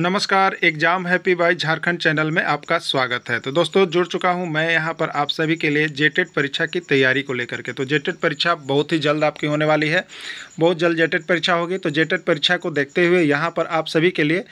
नमस्कार exam happy बाई Jharkhand channel में आपका स्वागत है तो दोस्तों जुड़ चुका हूं मैं यहां पर आप सभी के लिए जेटेड परीक्षा की तैयारी को लेकर के तो जेटेड परीक्षा बहुत ही जल्द आपकी होने वाली है बहुत जल्द जेटेड परीक्षा होगी तो जेटेड परीक्षा को देखते हुए यहां पर आप सभी के लिए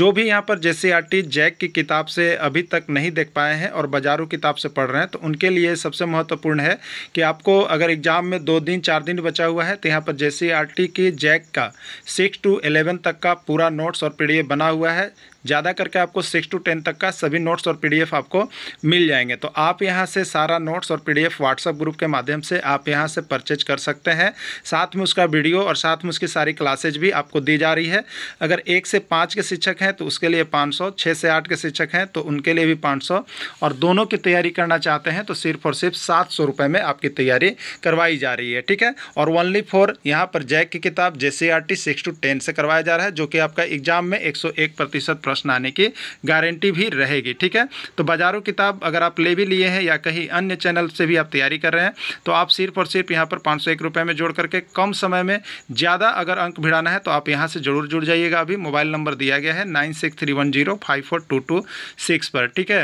जो भी यहाँ पर जे जैक की किताब से अभी तक नहीं देख पाए हैं और बाजारू किताब से पढ़ रहे हैं तो उनके लिए सबसे महत्वपूर्ण है कि आपको अगर एग्ज़ाम में दो दिन चार दिन बचा हुआ है तो यहाँ पर जे की जैक का सिक्स टू एलेवन तक का पूरा नोट्स और पी बना हुआ हुआ है ज़्यादा करके आपको सिक्स टू टेन तक का सभी नोट्स और पीडीएफ आपको मिल जाएंगे तो आप यहाँ से सारा नोट्स और पीडीएफ व्हाट्सएप ग्रुप के माध्यम से आप यहाँ से परचेज कर सकते हैं साथ में उसका वीडियो और साथ में उसकी सारी क्लासेज भी आपको दी जा रही है अगर एक से पाँच के शिक्षक हैं तो उसके लिए पाँच सौ छः से आठ के शिक्षक हैं तो उनके लिए भी पाँच सौ और दोनों की तैयारी करना चाहते हैं तो सिर्फ और सिर्फ सात सौ रुपये में आपकी तैयारी करवाई जा रही है ठीक है और ओनली फॉर यहाँ पर जैक की किताब J C R T six two ten से करवाया जा रहा है जो कि आपका एग्जाम में एक सौ एक प्रतिशत प्रश्न आने की गारंटी भी रहेगी ठीक है तो बाजारों किताब अगर आप ले भी लिए हैं या कहीं अन्य चैनल से भी आप तैयारी कर रहे हैं तो आप सिर्फ और सिर्फ यहाँ पर पाँच सौ एक रुपये में जोड़ करके कम समय में ज़्यादा अगर अंक भिड़ाना है तो आप यहाँ से जरूर जुड़ जाइएगा अभी मोबाइल नंबर दिया गया है nine six three one zero five four two two six पर ठीक है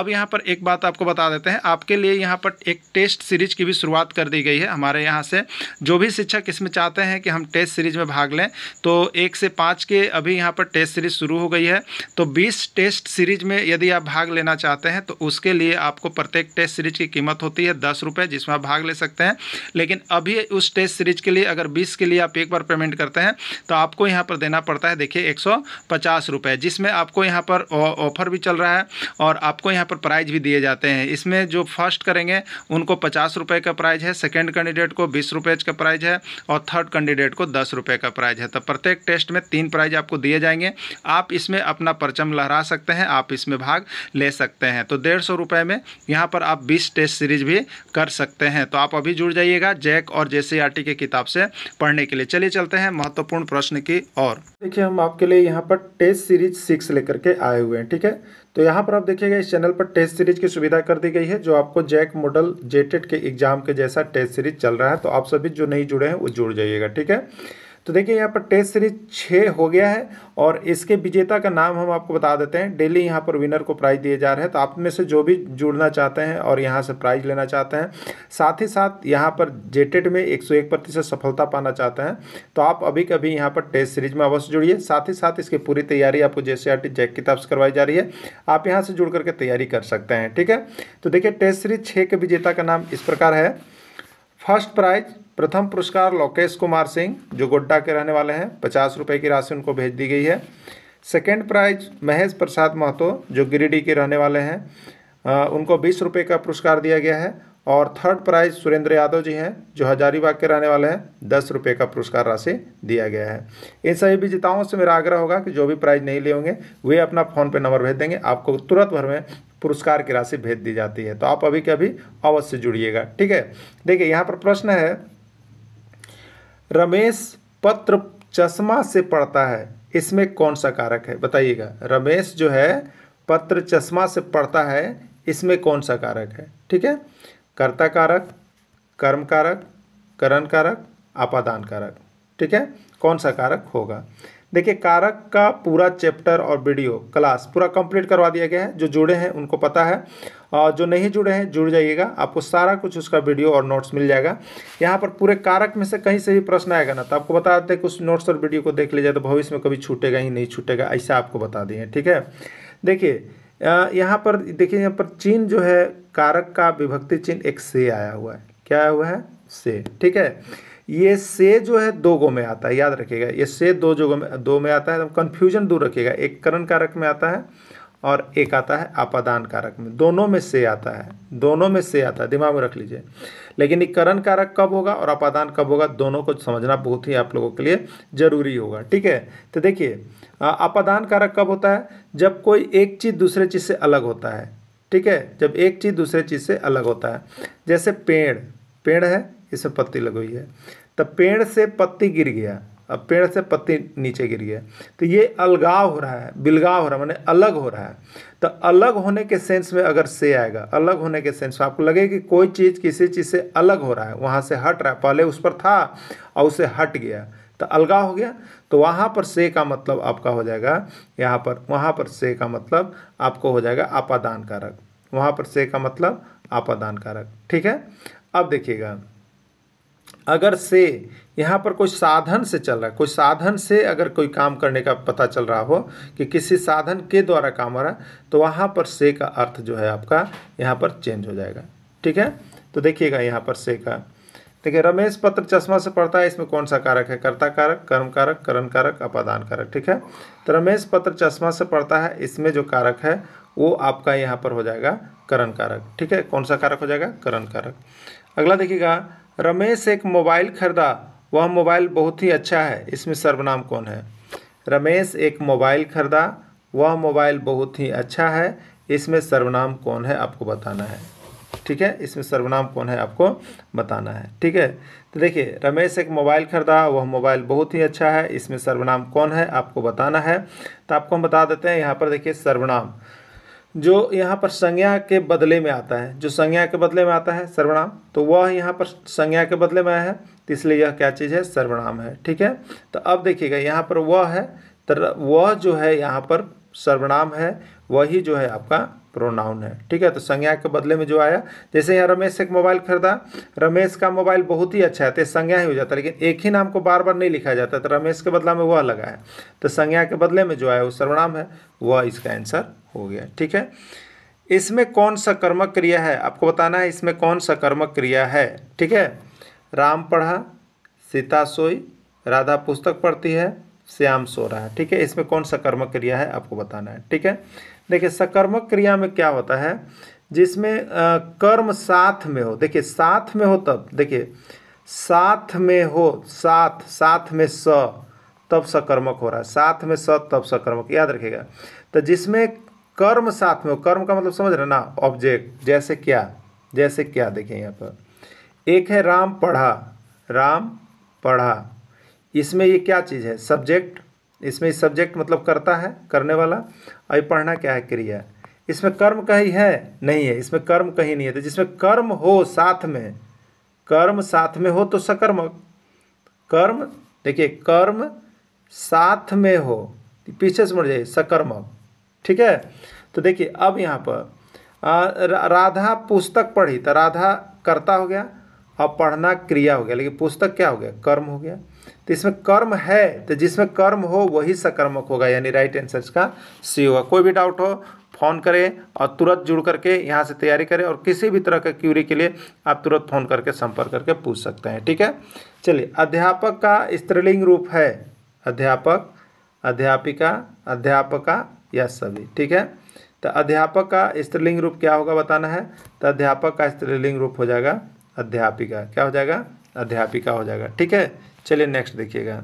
अब यहाँ पर एक बात आपको बता देते हैं आपके लिए यहाँ पर एक टेस्ट सीरीज की भी शुरुआत कर दी गई है हमारे यहाँ से जो भी शिक्षक इसमें चाहते हैं कि हम टेस्ट सीरीज में भाग लें तो एक से पाँच के अभी यहाँ पर टेस्ट सीरीज शुरू हो गई है तो 20 टेस्ट सीरीज में यदि आप भाग लेना चाहते हैं तो उसके लिए आपको प्रत्येक टेस्ट सीरीज की कीमत होती है दस रुपये जिसमें आप भाग ले सकते हैं लेकिन अभी उस टेस्ट सीरीज के लिए अगर बीस के लिए आप एक बार पेमेंट करते हैं तो आपको यहाँ पर देना पड़ता है देखिए एक सौ जिसमें आपको यहाँ पर ऑफर भी चल रहा है और आपको यहाँ पर प्राइज भी दिए जाते हैं इसमें जो फर्स्ट करेंगे उनको पचास रुपये का प्राइज है सेकेंड कैंडिडेट को बीस रुपये का प्राइज है और थर्ड कैंडिडेट को दस रुपये का प्राइज है तो प्रत्येक टेस्ट में तीन प्राइज आपको दिए जाएंगे आप इसमें अपना परचम लहरा सकते हैं आप इसमें भाग ले सकते हैं तो डेढ़ सौ रुपये में यहाँ पर आप बीस टेस्ट सीरीज भी कर सकते हैं तो आप अभी जुड़ जाइएगा जैक और जे के किताब से पढ़ने के लिए चलिए चलते हैं महत्वपूर्ण प्रश्न की और देखिए हम आपके लिए यहाँ पर टेस्ट सीरीज सिक्स लेकर के आए हुए हैं ठीक है तो यहाँ पर आप देखिएगा इस चैनल पर टेस्ट सीरीज की सुविधा कर दी गई है जो आपको जैक मॉडल जेटेड के एग्जाम के जैसा टेस्ट सीरीज चल रहा है तो आप सभी जो नहीं जुड़े हैं वो जुड़ जाइएगा ठीक है तो देखिए यहाँ पर टेस्ट सीरीज छः हो गया है और इसके विजेता का नाम हम आपको बता देते हैं डेली यहाँ पर विनर को प्राइज़ दिए जा रहे हैं तो आप में से जो भी जुड़ना चाहते हैं और यहाँ से प्राइज़ लेना चाहते हैं साथ ही साथ यहाँ पर जेटेड में एक सौ एक प्रतिशत सफलता पाना चाहते हैं तो आप अभी कभी यहाँ पर टेस्ट सीरीज में अवश्य जुड़िए साथ ही साथ इसकी पूरी तैयारी आपको J C R T JAC किताब से करवाई जा रही है आप यहाँ से जुड़ करके तैयारी कर सकते हैं ठीक है तो देखिए टेस्ट सीरीज छः के विजेता का नाम इस प्रकार है फर्स्ट प्राइज़ प्रथम पुरस्कार लोकेश कुमार सिंह जो गोड्डा के रहने वाले हैं पचास रुपये की राशि उनको भेज दी गई है सेकेंड प्राइज महेश प्रसाद महतो जो गिरिडीह के रहने वाले हैं उनको बीस रुपये का पुरस्कार दिया गया है और थर्ड प्राइज सुरेंद्र यादव जी हैं जो हजारीबाग के रहने वाले हैं दस रुपये का पुरस्कार राशि दिया गया है इन सभी विजेताओं से मेरा आग्रह होगा कि जो भी प्राइज नहीं लिए होंगे वे अपना फ़ोन पे नंबर भेज देंगे आपको तुरंत भर में पुरस्कार की राशि भेज दी जाती है तो आप अभी के अभी अवश्य जुड़िएगा ठीक है देखिए यहाँ पर प्रश्न है रमेश पत्र चश्मा से पढ़ता है इसमें कौन सा कारक है बताइएगा रमेश जो है पत्र चश्मा से पढ़ता है इसमें कौन सा कारक है ठीक है कर्ता कारक कर्म कारक करण कारक आपादान कारक ठीक है कौन सा कारक होगा देखिए कारक का पूरा चैप्टर और वीडियो क्लास पूरा कंप्लीट करवा दिया गया है जो जुड़े हैं उनको पता है जो नहीं जुड़े हैं जुड़ जाइएगा आपको सारा कुछ उसका वीडियो और नोट्स मिल जाएगा यहाँ पर पूरे कारक में से कहीं से भी प्रश्न आएगा ना तो आपको बता देते हैं कि उस नोट्स और वीडियो को देख लीजिए तो भविष्य में कभी छूटेगा ही नहीं छूटेगा ऐसा आपको बता दिए ठीक है देखिए यहाँ पर देखिए यहाँ पर चीन जो है कारक का विभक्ति चिन्ह एक से आया हुआ है क्या आया हुआ है से ठीक है ये से जो है दो गो में आता है याद रखिएगा ये से दो जो में दो में आता है तो कन्फ्यूजन दूर रखिएगा एक करण कारक में आता है और एक आता है आपादान कारक में दोनों में से आता है दोनों में से आता है दिमाग में रख लीजिए लेकिन इकरण कारक कब होगा और आपादान कब होगा दोनों को समझना बहुत ही आप लोगों के लिए ज़रूरी होगा ठीक है तो देखिए आपादान कारक कब होता है जब कोई एक चीज़ दूसरे चीज़ से अलग होता है ठीक है जब एक चीज़ दूसरे चीज़ से अलग होता है जैसे पेड़ पेड़ है इसमें पत्ती लगी हुई है तो पेड़ से पत्ती गिर गया अब पेड़ से पत्ती नीचे गिरी है तो ये अलगाव हो रहा है बिलगाव हो रहा है मैंने अलग हो रहा है तो अलग होने के सेंस में अगर से आएगा अलग होने के सेंस में आपको लगे कि कोई चीज़ किसी चीज़ से अलग हो रहा है वहाँ से हट रहा है पहले उस पर था और उसे हट गया तो अलगाव हो गया तो वहाँ पर से का मतलब आपका हो जाएगा यहाँ पर वहाँ पर से का मतलब आपको हो जाएगा आपादान कारक वहाँ पर से का मतलब आपादान कारक ठीक है अब देखिएगा अगर से यहाँ पर कोई साधन से चल रहा है कोई साधन से अगर कोई काम करने का पता चल रहा हो कि किसी साधन के द्वारा काम हो रहा है तो वहाँ पर से का अर्थ जो है आपका यहाँ पर चेंज हो जाएगा ठीक है तो देखिएगा यहाँ पर से का देखिए रमेश पत्र चश्मा से पढ़ता है इसमें कौन सा कारक है कर्ता कारक कर्म कारक करण कारक अपादान कारक ठीक है तो रमेश पत्र चश्मा से पढ़ता है इसमें जो कारक है वो आपका यहाँ पर हो जाएगा करण कारक ठीक है कौन सा कारक हो जाएगा करण कारक अगला देखिएगा रमेश एक मोबाइल खरीदा वह मोबाइल बहुत ही अच्छा है इसमें सर्वनाम कौन है रमेश एक मोबाइल खरीदा वह मोबाइल बहुत ही अच्छा है इसमें सर्वनाम कौन है आपको बताना है ठीक है इसमें सर्वनाम कौन है आपको बताना है ठीक है तो देखिए रमेश एक मोबाइल खरीदा वह मोबाइल बहुत ही अच्छा है इसमें सर्वनाम कौन है आपको बताना है तो आपको हम बता देते हैं यहाँ पर देखिए सर्वनाम जो यहाँ पर संज्ञा के बदले में आता है जो संज्ञा के बदले में आता है सर्वनाम तो वह यहाँ पर संज्ञा के बदले में आया है तो इसलिए यह क्या चीज़ है सर्वनाम है ठीक है तो अब देखिएगा यहाँ पर वह है तो वह जो है यहाँ पर सर्वनाम है वही जो है आपका प्रोनाउन है ठीक है तो संज्ञा के बदले में जो आया जैसे यहाँ रमेश एक मोबाइल खरीदा रमेश का मोबाइल बहुत ही अच्छा है तो संज्ञा ही हो जाता है लेकिन एक ही नाम को बार बार नहीं लिखा जाता तो रमेश के बदला में वह लगा है तो संज्ञा के बदले में जो आया वो सर्वनाम है वह इसका आंसर हो गया ठीक है इसमें कौन सा कर्मक क्रिया है आपको बताना है इसमें कौन सा कर्मक क्रिया है ठीक है राम पढ़ा सीता सोई राधा पुस्तक पढ़ती है श्याम सो रहा है ठीक है इसमें कौन सकर्मक क्रिया है आपको बताना है ठीक है देखिए सकर्मक क्रिया में क्या होता है जिसमें कर्म साथ में हो देखिए साथ में हो तब देखिए साथ में हो साथ साथ में स तब सकर्मक हो रहा है साथ में स तब सकर्मक याद रखिएगा तो जिसमें कर्म साथ में हो कर्म का मतलब समझ रहे ना ऑब्जेक्ट जैसे क्या जैसे क्या देखिए यहाँ पर एक है राम पढ़ा राम पढ़ा इसमें ये क्या चीज़ है सब्जेक्ट इसमें सब्जेक्ट मतलब करता है करने वाला और पढ़ना क्या है क्रिया इसमें कर्म कहीं है नहीं है इसमें कर्म कहीं नहीं है तो जिसमें कर्म हो साथ में कर्म साथ में हो तो सकर्मक कर्म देखिए कर्म साथ में हो पीछे से मुड़ जाइए सकर्मक ठीक है तो देखिए अब यहाँ पर आ, राधा पुस्तक पढ़ी तो राधा कर्ता हो गया अब पढ़ना क्रिया हो गया लेकिन पुस्तक क्या हो गया कर्म हो गया तो इसमें कर्म है तो जिसमें कर्म हो वही सकर्मक होगा यानी राइट आंसर इसका सी होगा कोई भी डाउट हो फ़ोन करें और तुरंत जुड़ करके यहाँ से तैयारी करें और किसी भी तरह के क्यूरी के लिए आप तुरंत फ़ोन करके संपर्क करके पूछ सकते हैं ठीक है चलिए अध्यापक का स्त्रीलिंग रूप है अध्यापक अध्यापिका अध्यापका या सभी ठीक है तो अध्यापक का स्त्रीलिंग रूप क्या होगा बताना है तो अध्यापक का स्त्रीलिंग रूप हो जाएगा अध्यापिका क्या हो जाएगा अध्यापिका हो जाएगा ठीक है चलिए नेक्स्ट देखिएगा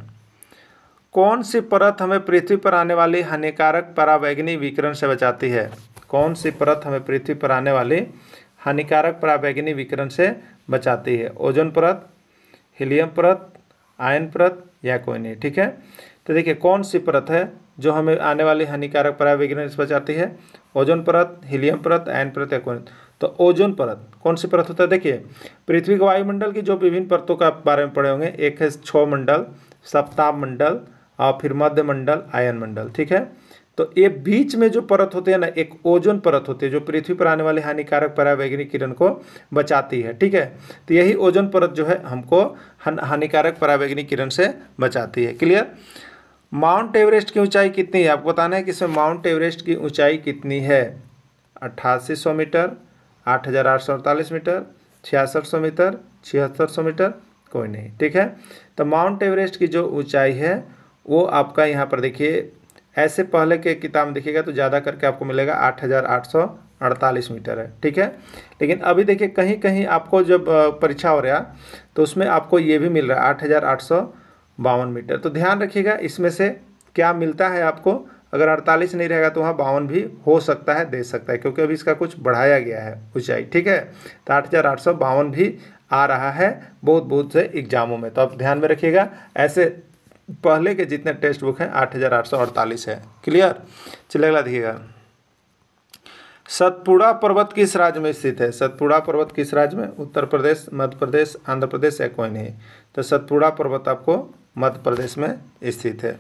कौन सी परत हमें पृथ्वी पर आने वाली हानिकारक परावैग्नी विकिरण से बचाती है कौन सी परत हमें पृथ्वी पर आने वाली हानिकारक परावैग्नी विकिरण से बचाती है ओजोन परत हीलियम परत आयन परत या कोई नहीं ठीक है तो देखिए कौन सी परत है जो हमें आने वाली हानिकारक परावैग्नी से बचाती है ओजोन परत हीलियम परत आयन परत या कोई तो ओजोन परत कौन सी परत होता है देखिए पृथ्वी के वायुमंडल की जो विभिन्न परतों का बारे में पढ़े होंगे एक है छो मंडल सप्ताप मंडल और फिर मध्य मंडल आयन मंडल ठीक है तो ये बीच में जो परत होती है ना एक ओजोन परत होती है जो पृथ्वी पर आने वाले हानिकारक परावैज्ञानिक किरण को बचाती है ठीक है तो यही ओजोन परत जो है हमको हानिकारक परावैज्ञानिक किरण से बचाती है क्लियर माउंट एवरेस्ट की ऊंचाई कितनी है आपको बताना है कि इसमें माउंट एवरेस्ट की ऊंचाई कितनी है अट्ठासी मीटर आठ हज़ार आठ सौ अड़तालीस मीटर छियासठ सौ मीटर छिहत्तर सौ मीटर कोई नहीं ठीक है तो माउंट एवरेस्ट की जो ऊंचाई है वो आपका यहाँ पर देखिए ऐसे पहले के किताब में देखिएगा तो ज़्यादा करके आपको मिलेगा आठ हज़ार आठ सौ अड़तालीस मीटर है ठीक है लेकिन अभी देखिए कहीं कहीं आपको जब परीक्षा हो रहा तो उसमें आपको ये भी मिल रहा है आठ हज़ार आठ सौ बावन मीटर तो ध्यान रखिएगा इसमें से क्या मिलता है आपको अगर अड़तालीस नहीं रहेगा तो वहाँ बावन भी हो सकता है दे सकता है क्योंकि अभी इसका कुछ बढ़ाया गया है ऊंचाई ठीक है तो आठ हज़ार आठ सौ बावन भी आ रहा है बहुत बहुत से एग्जामों में तो आप ध्यान में रखिएगा ऐसे पहले के जितने टेक्स्ट बुक हैं आठ हज़ार आठ सौ अड़तालीस है क्लियर चले अगला देखिएगा सतपुड़ा पर्वत किस राज्य में स्थित है सतपुड़ा पर्वत किस राज्य में उत्तर प्रदेश मध्य प्रदेश आंध्र प्रदेश या कोई नहीं तो सतपुड़ा पर्वत आपको मध्य प्रदेश में स्थित है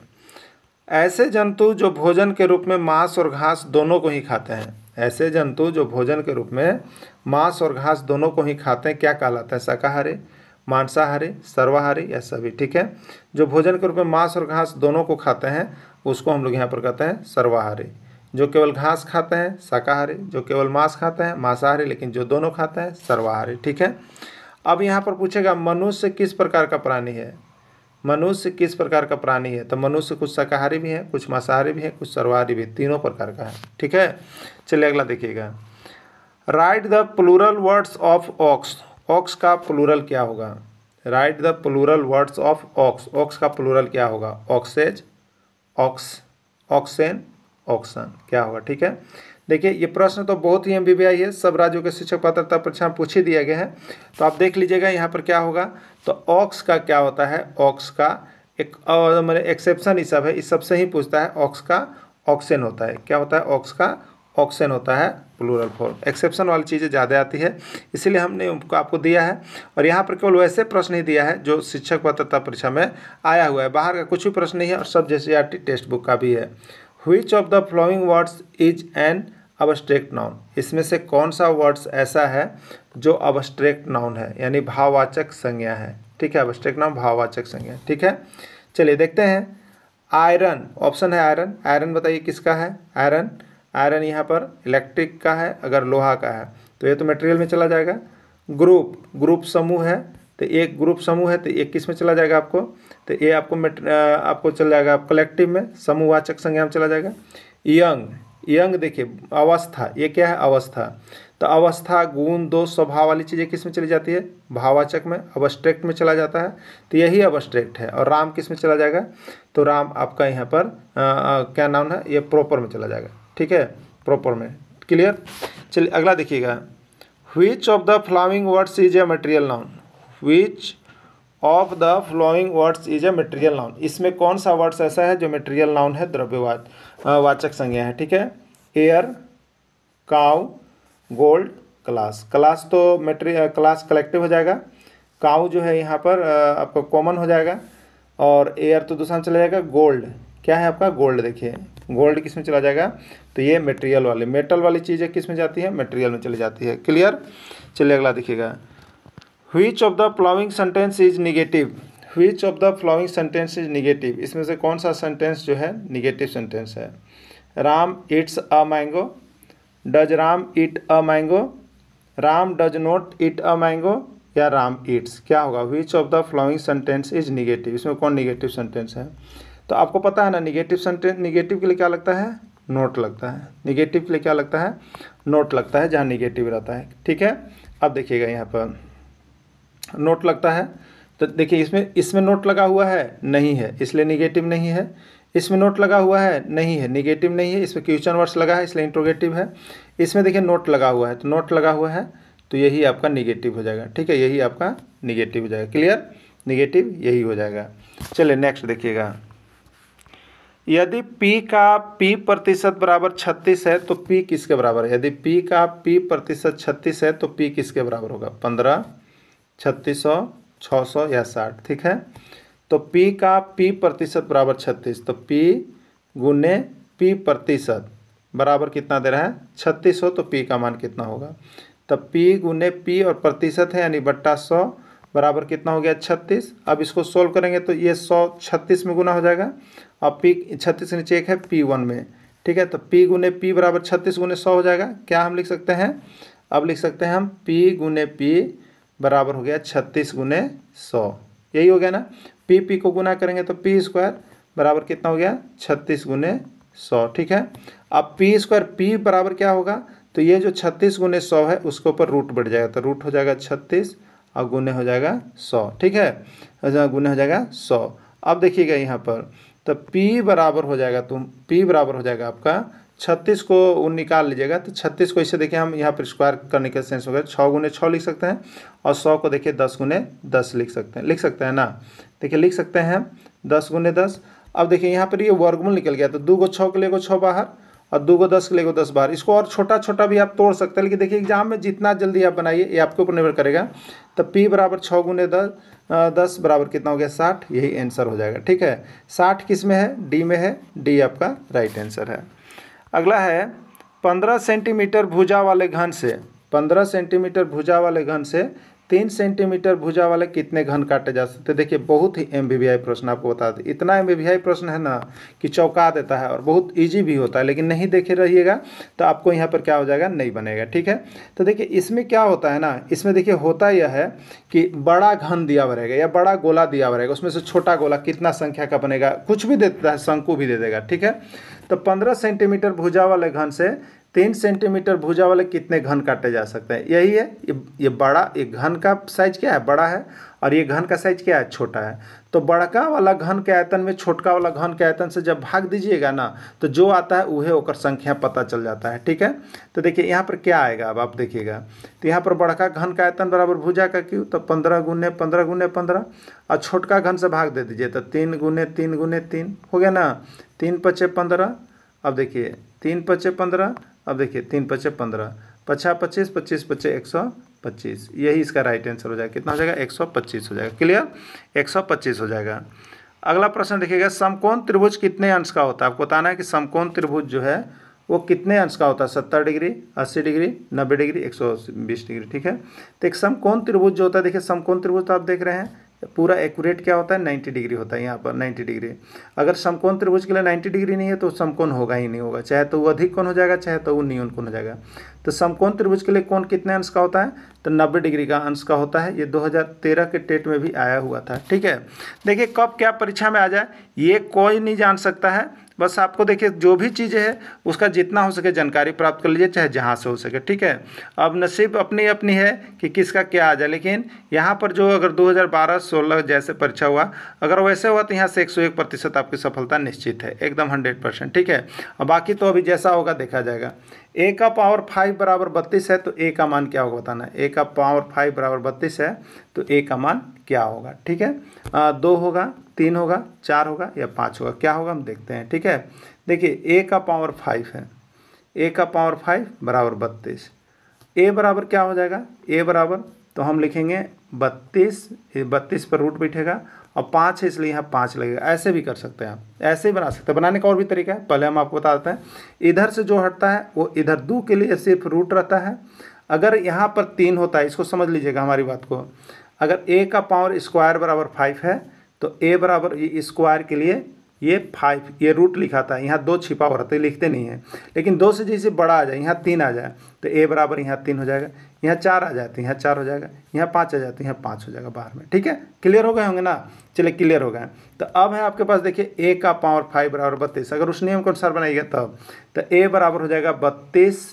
ऐसे जंतु जो भोजन के रूप में मांस और घास दोनों को ही खाते हैं ऐसे जंतु जो भोजन के रूप में मांस और घास दोनों को ही खाते हैं क्या कहलाते हैं शाकाहारी मांसाहारी सर्वाहारी या सभी ठीक है जो भोजन के रूप में मांस और घास दोनों को खाते हैं उसको हम लोग यहाँ पर कहते हैं सर्वाहारी जो केवल घास खाते हैं शाकाहारी जो केवल मांस खाते हैं मांसाहारी लेकिन जो दोनों खाते हैं सर्वाहारी ठीक है अब यहाँ पर पूछेगा मनुष्य किस प्रकार का प्राणी है मनुष्य किस प्रकार का प्राणी है तो मनुष्य कुछ शाकाहारी भी है कुछ मांसाहारी भी है कुछ सर्वाहारी भी तीनों प्रकार का है ठीक है चलिए अगला देखिएगा right the plural words of ox ox का प्लूरल क्या होगा right the plural words of ox ox का प्लूरल क्या होगा ऑक्सेज ऑक्स ऑक्सेन ऑक्सन क्या होगा ठीक है देखिए ये प्रश्न तो बहुत ही एम है सब राज्यों के शिक्षक पात्रता परीक्षा में पूछ ही दिया गया है तो आप देख लीजिएगा यहाँ पर क्या होगा तो ऑक्स का क्या होता है ऑक्स का एक मैंने मतलब एक्सेप्शन ही सब है इस सबसे ही पूछता है ऑक्स का ऑक्सीजन होता है क्या होता है ऑक्स का ऑक्सीजन होता है प्लूरल फॉर्म एक्सेप्शन वाली चीज़ें ज़्यादा आती है इसीलिए हमने उनको आपको दिया है और यहाँ पर केवल वैसे प्रश्न ही दिया है जो शिक्षक पात्रता परीक्षा में आया हुआ है बाहर का कुछ भी प्रश्न नहीं है और सब जैसे टेस्ट बुक का भी है which of the following words is an abstract noun इसमें से कौन सा वर्ड्स ऐसा है जो अबस्ट्रेक्ट नाउन है यानी भाववाचक संज्ञा है ठीक है अबस्ट्रेक्ट नाउन भाववाचक संज्ञा ठीक है चलिए देखते हैं आयरन ऑप्शन है आयरन आयरन बताइए किसका है आयरन आयरन यहाँ पर इलेक्ट्रिक का है अगर लोहा का है तो ये तो मटेरियल में चला जाएगा ग्रुप ग्रुप समूह है तो एक ग्रुप समूह है तो एक किस में चला जाएगा आपको तो ये आपको आपको चल जाएगा कलेक्टिव में समूहवाचक संज्ञा में चला जाएगा यंग यंग देखिए अवस्था ये क्या है अवस्था तो अवस्था गुण दोष स्वभाव वाली चीज़ें किस में चली जाती है भावाचक में अवस्ट्रेक्ट में चला जाता है तो यही अबस्ट्रैक्ट है और राम किस में चला जाएगा तो राम आपका यहाँ पर आ, आ, क्या नाम है ये प्रॉपर में चला जाएगा ठीक है प्रॉपर में क्लियर चलिए अगला देखिएगा which of the following words is a material noun which of the following words is a material noun इसमें कौन सा वर्ड्स ऐसा है जो मेटेरियल नाउन है द्रव्यवाद वाचक संज्ञा है ठीक है air cow gold class class तो मेटेरियल क्लास कलेक्टिव हो जाएगा काउ जो है यहाँ पर आपका कॉमन हो जाएगा और एयर तो दूसरा चला जाएगा गोल्ड क्या है आपका गोल्ड देखिए गोल्ड किस में चला जाएगा तो ये मटेरियल वाले मेटल वाली चीज़ें किस में जाती है मटेरियल में चली जाती है क्लियर चलिए अगला देखिएगा which of the following sentence is negative which of the following sentence is negative इसमें से कौन सा सेंटेंस जो है निगेटिव सेंटेंस है Ram eats a mango does Ram eat a mango Ram does not eat a mango या राम इट्स क्या होगा which of the following sentence is negative इसमें कौन निगेटिव सेंटेंस है तो आपको पता है ना निगेटिव सेंटेंस निगेटिव के लिए क्या लगता है नोट लगता है निगेटिव के लिए क्या लगता है नोट लगता है जहाँ निगेटिव रहता है ठीक है अब देखिएगा यहाँ पर नोट लगता है तो देखिए इसमें इसमें नोट लगा हुआ है नहीं है इसलिए निगेटिव नहीं है इसमें नोट लगा हुआ है नहीं है निगेटिव नहीं है इसमें क्वेश्चन वर्ड्स लगा है इसलिए इंट्रोगेटिव है इसमें देखिए नोट लगा हुआ है तो नोट लगा हुआ है तो यही आपका निगेटिव हो जाएगा ठीक है यही आपका निगेटिव हो जाएगा क्लियर निगेटिव यही हो जाएगा चलिए नेक्स्ट देखिएगा यदि p का p प्रतिशत बराबर छत्तीस है तो p किसके बराबर है यदि p का p प्रतिशत छत्तीस है तो p किसके बराबर होगा पंद्रह छत्तीस सौ छः सौ या साठ ठीक है तो पी का पी प्रतिशत बराबर छत्तीस तो पी गुने पी प्रतिशत बराबर कितना दे रहा है छत्तीस सौ तो पी का मान कितना होगा तब तो पी गुने पी और प्रतिशत है यानी बट्टा सौ बराबर कितना हो गया छत्तीस अब इसको सोल्व करेंगे तो ये सौ छत्तीस में गुना हो जाएगा अब पी छत्तीस के नीचे एक है पी वन में ठीक है तो पी गुने पी बराबर छत्तीस गुने सौ हो जाएगा क्या हम लिख सकते हैं अब लिख सकते हैं हम पी गुने पी बराबर हो गया छत्तीस गुने सौ यही हो गया ना पी पी को गुना करेंगे तो पी स्क्वायर बराबर कितना हो गया छत्तीस गुने सौ ठीक है अब पी स्क्वायर पी बराबर क्या होगा तो ये जो छत्तीस गुने सौ है उसके ऊपर रूट बढ़ जाएगा तो रूट हो जाएगा छत्तीस और गुने हो जाएगा सौ ठीक है गुने हो जाएगा सौ अब देखिएगा यहाँ पर तो पी बराबर हो जाएगा तुम पी बराबर हो जाएगा आपका छत्तीस को उन निकाल लीजिएगा तो छत्तीस को इसे देखिए हम यहाँ पर स्क्वायर करने का सेंस हो गया छः गुने छः लिख सकते हैं और सौ को देखिए दस गुने दस लिख सकते हैं लिख सकते हैं ना देखिए लिख सकते हैं दस गुने दस अब देखिए यहाँ पर ये वर्गमूल निकल गया तो दो गो छः के ले गो छः बाहर और दो गो दस के लिए गो दस बाहर इसको और छोटा छोटा भी आप तोड़ सकते हैं लेकिन देखिए एग्जाम में जितना जल्दी आप बनाइए ये आपके ऊपर निर्भर करेगा तो पी बराबर छः गुने दस दस बराबर कितना हो गया साठ यही आंसर हो जाएगा ठीक है साठ किस में है डी में है डी आपका राइट आंसर है अगला है पंद्रह सेंटीमीटर भुजा वाले घन से पंद्रह सेंटीमीटर भुजा वाले घन से तीन सेंटीमीटर भुजा वाले कितने घन काटे जा सकते हैं देखिए बहुत ही एम प्रश्न आपको बता दें इतना एम प्रश्न है ना कि चौंका देता है और बहुत ईजी भी होता है लेकिन नहीं देखे रहिएगा तो आपको यहाँ पर क्या हो जाएगा नहीं बनेगा ठीक है तो देखिए इसमें क्या होता है ना इसमें देखिए होता यह है कि बड़ा घन दिया बनेगा या बड़ा गोला दिया बनेगा उसमें से छोटा गोला कितना संख्या का बनेगा कुछ भी देता है शंकु भी दे देगा ठीक है तो पंद्रह सेंटीमीटर भुजा वाले घन से तीन सेंटीमीटर भुजा वाले कितने घन काटे जा सकते हैं यही है ये ये बड़ा ये घन का साइज क्या है बड़ा है और ये घन का साइज क्या है छोटा है तो बड़का वाला घन के आयतन में छोटका वाला घन के आयतन से जब भाग दीजिएगा ना तो जो आता है वह ओकर संख्या पता चल जाता है ठीक है तो देखिए यहाँ पर क्या आएगा अब आप देखिएगा तो यहाँ पर बड़का घन का आयतन बराबर भुजा का क्यों तो पंद्रह गुने पंद्रह गुने पंद्रह और छोटका घन से भाग दे दीजिए तो तीन गुने तीन गुने तीन हो गया ना तीन पचे पंद्रह अब देखिए तीन पचे पंद्रह अब देखिए तीन पचे पंद्रह पचा पच्चीस पच्चीस पच्चीस एक सौ पच्चीस यही इसका राइट आंसर हो जाएगा कितना हो जाएगा एक सौ पच्चीस हो जाएगा क्लियर एक सौ पच्चीस हो जाएगा अगला प्रश्न देखिएगा समकोण त्रिभुज कितने अंश का होता है आपको बताना है कि समकोण त्रिभुज जो है वो कितने अंश का होता है सत्तर डिग्री अस्सी डिग्री नब्बे डिग्री एक सौ बीस डिग्री ठीक है तो एक समकोण त्रिभुज जो होता है देखिए समकोण त्रिभुज तो आप देख रहे हैं पूरा एक्यूरेट क्या होता है 90 डिग्री होता है यहाँ पर 90 डिग्री अगर समकोण त्रिभुज के लिए 90 डिग्री नहीं है तो समकोण होगा ही नहीं होगा चाहे तो वो अधिक कौन हो जाएगा चाहे तो वो न्यून कौन हो जाएगा तो समकोण त्रिभुज के लिए कौन कितने अंश का होता है तो 90 डिग्री का अंश का होता है ये 2013 के टेट में भी आया हुआ था ठीक है देखिए कब क्या परीक्षा में आ जाए ये कोई नहीं जान सकता है बस आपको देखिए जो भी चीज़ें है उसका जितना हो सके जानकारी प्राप्त कर लीजिए चाहे जहाँ से हो सके ठीक है अब नसीब अपनी अपनी है कि किसका क्या आ जाए लेकिन यहाँ पर जो अगर 2012-16 जैसे परीक्षा हुआ अगर वैसे हुआ तो यहाँ से 101 प्रतिशत आपकी सफलता निश्चित है एकदम हंड्रेड परसेंट ठीक है और बाकी तो अभी जैसा होगा देखा जाएगा ए का पावर फाइव बराबर बत्तीस है तो ए का मान क्या होगा बताना ए का पावर फाइव बराबर बत्तीस है तो ए का मान क्या होगा ठीक है आ, दो होगा तीन होगा चार होगा या पाँच होगा क्या होगा हम देखते हैं ठीक है देखिए ए का पावर फाइव है ए का पावर फाइव बराबर बत्तीस ए बराबर क्या हो जाएगा ए बराबर तो हम लिखेंगे बत्तीस बत्तीस पर रूट बैठेगा और पाँच है इसलिए यहाँ पाँच लगेगा ऐसे भी कर सकते हैं आप ऐसे ही बना सकते हैं बनाने का और भी तरीका है पहले हम आपको बता देते हैं इधर से जो हटता है वो इधर दो के लिए सिर्फ रूट रहता है अगर यहाँ पर तीन होता है इसको समझ लीजिएगा हमारी बात को अगर ए का पावर स्क्वायर बराबर फाइव है तो ए बराबर स्क्वायर e के लिए ये फाइव ये रूट लिखा था यहाँ दो छिपा हुआ रहता है तो लिखते नहीं है लेकिन दो से जैसे बड़ा आ जाए यहाँ तीन आ जाए तो ए बराबर यहाँ तीन हो जाएगा यहाँ चार आ जाते तो हैं यहाँ चार हो जाएगा यहाँ पाँच आ जाते तो हैं यहाँ पाँच हो जाएगा बाहर में ठीक है क्लियर हो गए होंगे ना चलिए क्लियर हो गए तो अब है आपके पास देखिए ए का पावर फाइव बराबर बत्तीस अगर उस नियम के अनुसार बनाइएगा तब तो ए बराबर हो जाएगा बत्तीस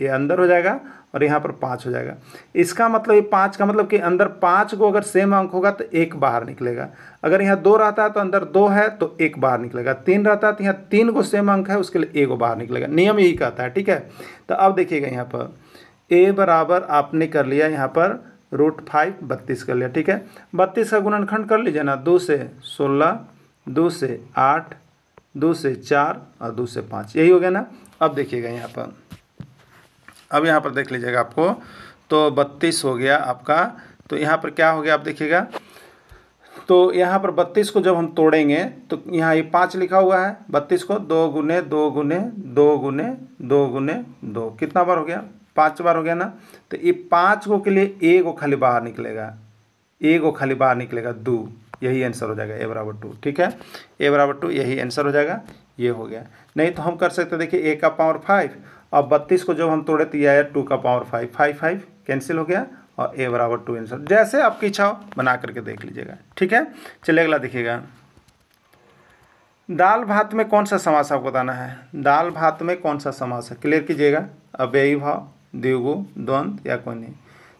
ये अंदर हो जाएगा और यहाँ पर पाँच हो जाएगा इसका मतलब ये पाँच का मतलब कि अंदर पाँच को अगर सेम अंक होगा तो एक बाहर निकलेगा अगर यहाँ दो रहता है तो अंदर दो है तो एक बाहर निकलेगा तीन रहता है तो यहाँ तीन को सेम अंक है उसके लिए एक को बाहर निकलेगा नियम यही कहता है ठीक है तो अब देखिएगा यहाँ पर ए बराबर आपने कर लिया यहाँ पर रूट फाइव बत्तीस कर लिया ठीक है बत्तीस का गुणनखंड कर लीजिए ना दो से सोलह दो से आठ दो से चार और दो से पाँच यही हो गया ना अब देखिएगा यहाँ पर अब यहाँ पर देख लीजिएगा आपको तो बत्तीस हो गया आपका तो यहाँ पर क्या हो गया आप देखिएगा तो यहाँ पर बत्तीस को जब हम तोड़ेंगे तो यहाँ ये पाँच लिखा हुआ है बत्तीस को दो गुने दो गुने दो गुने दो गुने दो कितना बार हो गया पाँच बार हो गया ना तो ये पाँच को के लिए ए को खाली बाहर निकलेगा ए को खाली बाहर निकलेगा दो यही आंसर हो जाएगा ए बराबर टू ठीक है ए बराबर टू यही आंसर हो जाएगा ये हो गया नहीं तो हम कर सकते देखिए ए का पावर फाइव अब बत्तीस को जब हम तोड़े तो यह आया टू का power five five five cancel हो गया और ए बराबर टू आंसर जैसे आपकी इच्छा हो बना करके देख लीजिएगा ठीक है चलिए अगला देखिएगा दाल भात में कौन सा समास आपको बताना है दाल भात में कौन सा समास है क्लियर कीजिएगा अव्ययी भाव द्विगु द्वंद या कोई नहीं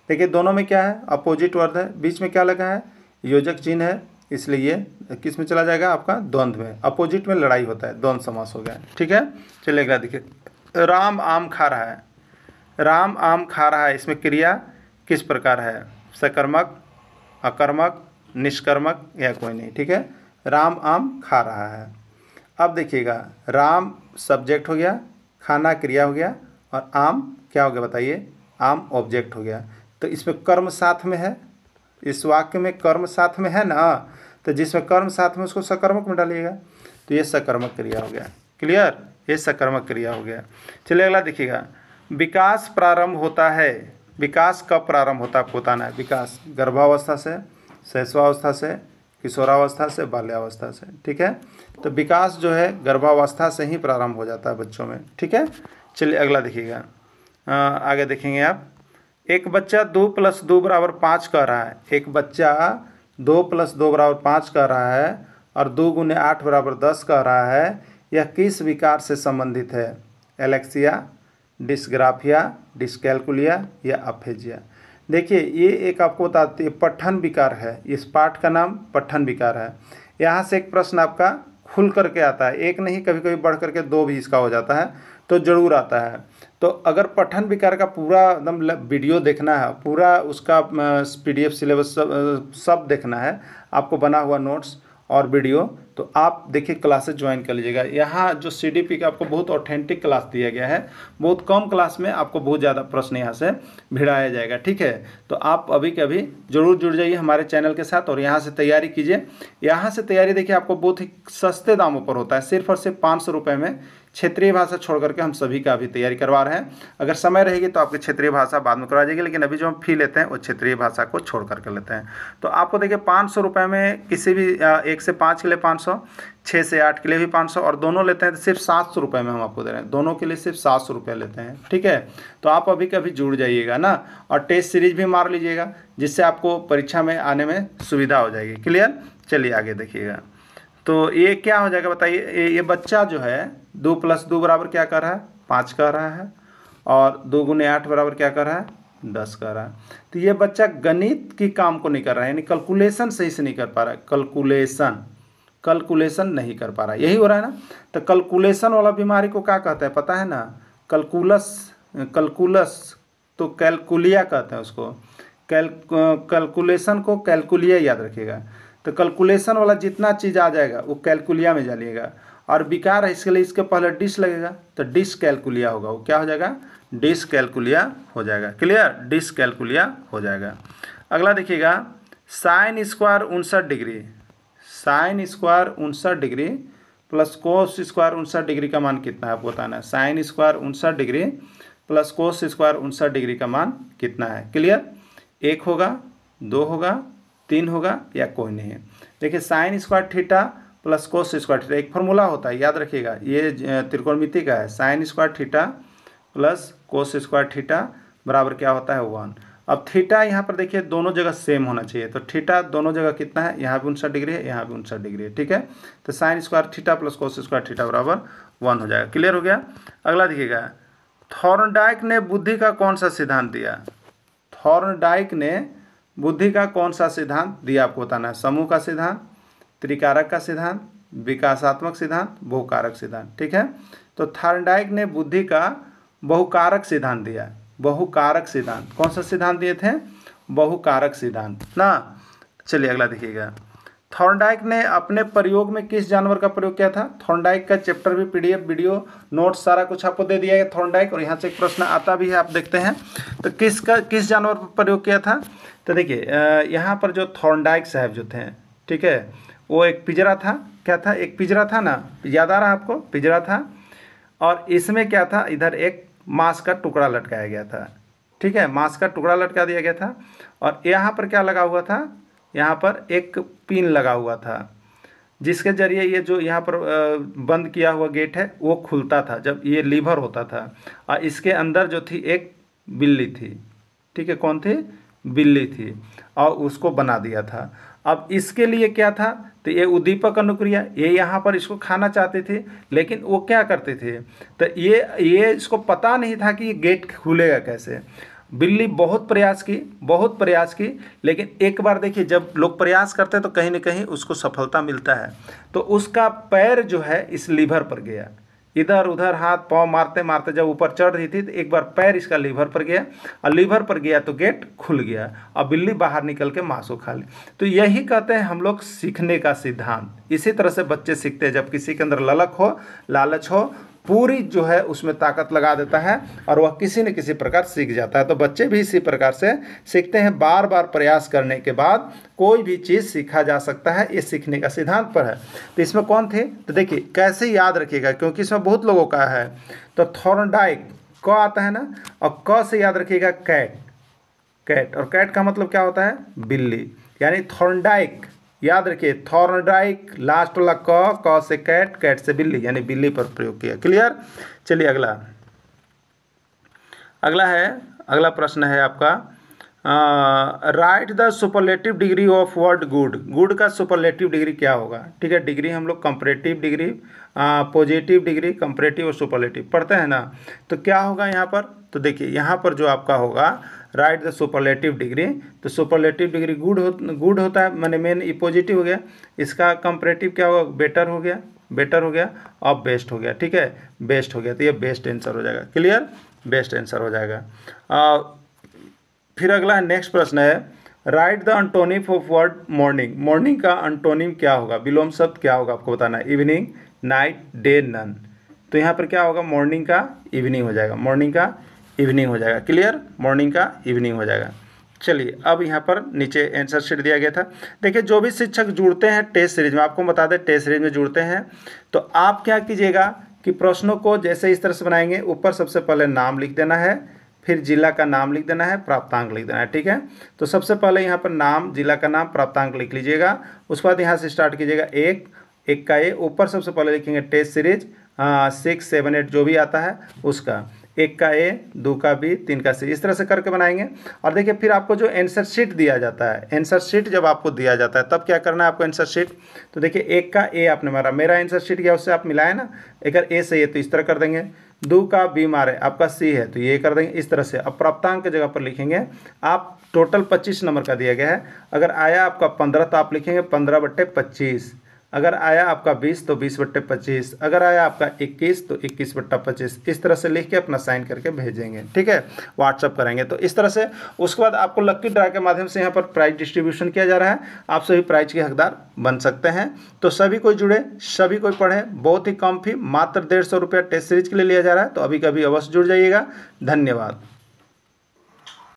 देखिए दोनों में क्या है अपोजिट वर्ड है बीच में क्या लगा है योजक चिन्ह है इसलिए ये किस में चला जाएगा आपका द्वंद्व में अपोजिट में लड़ाई होता है द्वंद्व समास हो गया ठीक है चलिए अगला देखिए राम आम खा रहा है राम आम खा रहा है इसमें क्रिया किस प्रकार है सकर्मक अकर्मक निष्कर्मक या कोई नहीं ठीक है राम आम खा रहा है अब देखिएगा राम सब्जेक्ट हो गया खाना क्रिया हो गया और आम क्या हो गया बताइए आम ऑब्जेक्ट हो गया तो इसमें कर्म साथ में है इस वाक्य में कर्म साथ में है ना तो जिसमें कर्म साथ में उसको सकर्मक में डालिएगा तो ये सकर्मक क्रिया हो गया क्लियर ये सकर्मक क्रिया हो गया चलिए अगला देखिएगा विकास प्रारंभ होता है विकास कब प्रारंभ होता है आपको बताना है विकास गर्भावस्था से शैशवावस्था से किशोरावस्था से बाल्यावस्था से ठीक है तो विकास जो है गर्भावस्था से ही प्रारंभ हो जाता है बच्चों में ठीक है चलिए अगला देखिएगा आगे देखेंगे आप एक बच्चा दो प्लस दो बराबर पाँच कह रहा है एक बच्चा दो प्लस दो बराबर पाँच कह रहा है और दो गुने आठ बराबर दस कह रहा है यह किस विकार से संबंधित है एलेक्सिया डिस्ग्राफिया डिस्कैलकुलिया या अफेजिया देखिए ये एक आपको बताती है पठन विकार है इस पाठ का नाम पठन विकार है यहाँ से एक प्रश्न आपका खुल करके आता है एक नहीं कभी कभी बढ़ करके दो भी इसका हो जाता है तो ज़रूर आता है तो अगर पठन विकार का पूरा एकदम वीडियो देखना है पूरा उसका पीडीएफ सिलेबस सब सब देखना है आपको बना हुआ नोट्स और वीडियो तो आप देखिए क्लासेस ज्वाइन कर लीजिएगा यहाँ जो सी डी पी का आपको बहुत ऑथेंटिक क्लास दिया गया है बहुत कम क्लास में आपको बहुत ज़्यादा प्रश्न यहाँ से भिड़ाया जाएगा ठीक है तो आप अभी के अभी जरूर जुड़ जाइए हमारे चैनल के साथ और यहाँ से तैयारी कीजिए यहाँ से तैयारी देखिए आपको बहुत ही सस्ते दामों पर होता है सिर्फ और सिर्फ पाँच सौ रुपये में क्षेत्रीय भाषा छोड़ करके हम सभी का अभी तैयारी करवा रहे हैं अगर समय रहेगी तो आपकी क्षेत्रीय भाषा बाद में करवा जाएगी लेकिन अभी जो हम फी लेते हैं वो क्षेत्रीय भाषा को छोड़ करके लेते हैं तो आपको देखिए पाँच सौ रुपये में किसी भी एक से पाँच के लिए पाँच सौ छः से आठ के लिए भी पाँच सौ और दोनों लेते हैं तो सिर्फ सात सौ रुपये में हम आपको दे रहे हैं दोनों के लिए सिर्फ सात सौ रुपये लेते हैं ठीक है तो आप अभी कभी जुड़ जाइएगा ना और टेस्ट सीरीज भी मार लीजिएगा जिससे आपको परीक्षा में आने में सुविधा हो जाएगी क्लियर चलिए आगे देखिएगा तो ये क्या हो जाएगा बताइए ये बच्चा जो है दो प्लस दो बराबर क्या कर रहा है पाँच कर रहा है और दो गुने आठ बराबर क्या कर रहा है दस कर रहा है तो ये बच्चा गणित की काम को नहीं कर रहा है यानी कैलकुलेशन सही से नहीं कर पा रहा है कैलकुलेशन कैलकुलेशन नहीं कर पा रहा है यही हो रहा है ना तो कैलकुलेशन वाला बीमारी को क्या कहते हैं पता है ना कैलकुलस कैलकुलस तो कैलकुलिया कहते हैं उसको कैल कैलकुलेशन को कैलकुलिया याद रखिएगा तो कैलकुलेशन वाला जितना चीज़ आ जाएगा वो कैलकुलिया में जालिएगा और विकार है इसके लिए इसके पहले डिस लगेगा तो डिस कैलकुलिया होगा वो क्या हो जाएगा डिस कैलकुलिया हो जाएगा क्लियर डिस कैलकुलिया हो जाएगा अगला देखिएगा साइन स्क्वायर उनसठ डिग्री साइन स्क्वायर उनसठ डिग्री प्लस कोस स्क्वायर उनसठ डिग्री का मान कितना है आपको बताना है साइन स्क्वायर उनसठ डिग्री प्लस कोस स्क्वायर उनसठ डिग्री का मान कितना है क्लियर एक होगा दो होगा तीन होगा या कोई नहीं है देखिए sine square theta plus cos square theta एक फॉर्मूला होता है याद रखिएगा ये त्रिकोणमिति का है sine square theta plus cos square theta बराबर क्या होता है वन अब थीटा यहाँ पर देखिए दोनों जगह सेम होना चाहिए तो थीटा दोनों जगह कितना है यहाँ भी उनसठ डिग्री है यहाँ भी उनसठ डिग्री है ठीक है तो sine square theta plus cos square theta बराबर वन हो जाएगा क्लियर हो गया अगला देखिएगा थॉर्नडाइक ने बुद्धि का कौन सा सिद्धांत दिया थॉर्नडाइक ने बुद्धि का कौन सा सिद्धांत दिया आपको बताना है समूह का सिद्धांत त्रिकारक का सिद्धांत विकासात्मक सिद्धांत बहुकारक सिद्धांत ठीक है तो थर्नडाइक ने बुद्धि का बहुकारक सिद्धांत दिया बहुकारक सिद्धांत कौन सा सिद्धांत दिए थे बहुकारक सिद्धांत ना चलिए अगला देखिएगा थॉर्नडाइक ने अपने प्रयोग में किस जानवर का प्रयोग किया था थॉर्नडाइक का चैप्टर भी पीडीएफ वीडियो नोट सारा कुछ आपको दे दिया है थॉर्नडाइक और यहाँ से एक प्रश्न आता भी है आप देखते हैं तो किसका किस जानवर पर प्रयोग किया था तो देखिए यहाँ पर जो थॉर्नडाइक साहब जो थे ठीक है वो एक पिजरा था क्या था एक पिजरा था ना याद आ रहा आपको पिजरा था और इसमें क्या था इधर एक मांस का टुकड़ा लटकाया गया था ठीक है मांस का टुकड़ा लटका दिया गया था और यहाँ पर क्या लगा हुआ था यहाँ पर एक पिन लगा हुआ था जिसके जरिए ये जो यहाँ पर बंद किया हुआ गेट है वो खुलता था जब ये लीवर होता था और इसके अंदर जो थी एक बिल्ली थी ठीक है कौन थी बिल्ली थी और उसको बना दिया था अब इसके लिए क्या था तो ये उद्दीपक अनुक्रिया ये यहाँ पर इसको खाना चाहते थे लेकिन वो क्या करते थे तो ये ये इसको पता नहीं था कि ये गेट खुलेगा कैसे बिल्ली बहुत प्रयास की बहुत प्रयास की लेकिन एक बार देखिए जब लोग प्रयास करते हैं तो कहीं ना कहीं उसको सफलता मिलता है तो उसका पैर जो है इस लीवर पर गया इधर उधर हाथ पाँव मारते मारते जब ऊपर चढ़ रही थी तो एक बार पैर इसका लीवर पर गया और लीवर पर गया तो गेट खुल गया और बिल्ली बाहर निकल के मांसू खा ली तो यही कहते हैं हम लोग सीखने का सिद्धांत इसी तरह से बच्चे सीखते हैं जब किसी के अंदर ललक हो लालच हो पूरी जो है उसमें ताकत लगा देता है और वह किसी न किसी प्रकार सीख जाता है तो बच्चे भी इसी प्रकार से सीखते हैं बार बार प्रयास करने के बाद कोई भी चीज़ सीखा जा सकता है ये सीखने का सिद्धांत पर है तो इसमें कौन थे तो देखिए कैसे याद रखिएगा क्योंकि इसमें बहुत लोगों का है तो थॉर्नडाइक क आता है ना और क से याद रखिएगा कैट कैट और कैट का मतलब क्या होता है बिल्ली यानी थॉर्नडाइक याद रखिए थॉर्नडाइक लास्ट वाला क क से कैट कैट से बिल्ली यानी बिल्ली पर प्रयोग किया क्लियर चलिए अगला अगला है अगला प्रश्न है आपका right the superlative degree of word good good का सुपरलेटिव डिग्री क्या होगा ठीक है डिग्री हम लोग comparative degree positive degree comparative और सुपरलेटिव पढ़ते हैं ना तो क्या होगा यहाँ पर तो देखिए यहाँ पर जो आपका होगा राइट द सुपरलेटिव डिग्री तो सुपरलेटिव डिग्री गुड हो गुड होता है मैंने मेन ये पॉजिटिव हो गया इसका कंपरेटिव क्या होगा बेटर हो गया बेटर हो गया अब बेस्ट हो गया ठीक है बेस्ट हो गया तो ये बेस्ट आंसर हो जाएगा क्लियर बेस्ट आंसर हो जाएगा आ, फिर अगला है नेक्स्ट प्रश्न है right the antonym of word morning morning का अंटोनिम क्या होगा विलोम शब्द क्या होगा आपको बताना है इवनिंग नाइट डे नन तो यहाँ पर क्या होगा मॉर्निंग का इवनिंग हो जाएगा मॉर्निंग का इवनिंग हो जाएगा क्लियर मॉर्निंग का इवनिंग हो जाएगा चलिए अब यहाँ पर नीचे आंसर शीट दिया गया था देखिए जो भी शिक्षक जुड़ते हैं टेस्ट सीरीज में आपको बता दें टेस्ट सीरीज में जुड़ते हैं तो आप क्या कीजिएगा कि प्रश्नों को जैसे इस तरह से बनाएंगे ऊपर सबसे पहले नाम लिख देना है फिर जिला का नाम लिख देना है प्राप्तांक लिख देना है ठीक है तो सबसे पहले यहाँ पर नाम जिला का नाम प्राप्तांक लिख लीजिएगा उसके बाद यहाँ से स्टार्ट कीजिएगा एक एक का ए ऊपर सबसे पहले लिखेंगे test series six seven eight जो भी आता है उसका एक का ए दो का बी तीन का सी इस तरह से करके बनाएंगे और देखिए फिर आपको जो एंसर शीट दिया जाता है एंसर शीट जब आपको दिया जाता है तब क्या करना है आपको एंसर शीट तो देखिए एक का ए आपने मारा मेरा एंसर शीट क्या उससे आप मिलाए ना अगर ए से है तो इस तरह कर देंगे दो का बी मारे आपका सी है तो ये कर देंगे इस तरह से अब प्राप्तांक की जगह पर लिखेंगे आप टोटल पच्चीस नंबर का दिया गया है अगर आया आपका पंद्रह तो आप लिखेंगे पंद्रह बट्टे पच्चीस अगर आया आपका बीस तो बीस बट्टे पच्चीस अगर आया आपका इक्कीस तो इक्कीस बट्टा पच्चीस इस तरह से लिख के अपना साइन करके भेजेंगे ठीक है व्हाट्सअप करेंगे तो इस तरह से उसके बाद आपको लक्की ड्रा के माध्यम से यहाँ पर प्राइज डिस्ट्रीब्यूशन किया जा रहा है आप सभी प्राइज के हकदार बन सकते हैं तो सभी कोई जुड़े सभी कोई पढ़े बहुत ही कम फी मात्र डेढ़ सौ रुपया टेस्ट सीरीज के लिए लिया जा रहा है तो अभी कभी अवश्य जुड़ जाइएगा धन्यवाद